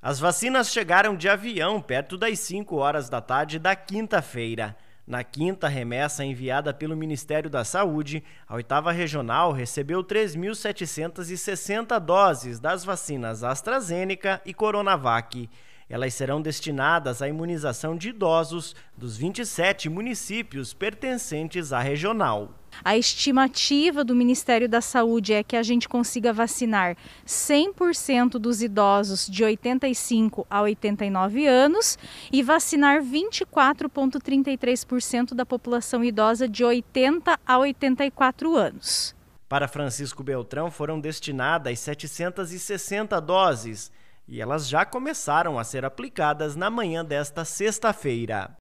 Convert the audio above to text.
As vacinas chegaram de avião perto das 5 horas da tarde da quinta-feira. Na quinta remessa enviada pelo Ministério da Saúde, a oitava regional recebeu 3.760 doses das vacinas AstraZeneca e Coronavac. Elas serão destinadas à imunização de idosos dos 27 municípios pertencentes à regional. A estimativa do Ministério da Saúde é que a gente consiga vacinar 100% dos idosos de 85 a 89 anos e vacinar 24,33% da população idosa de 80 a 84 anos. Para Francisco Beltrão foram destinadas 760 doses e elas já começaram a ser aplicadas na manhã desta sexta-feira.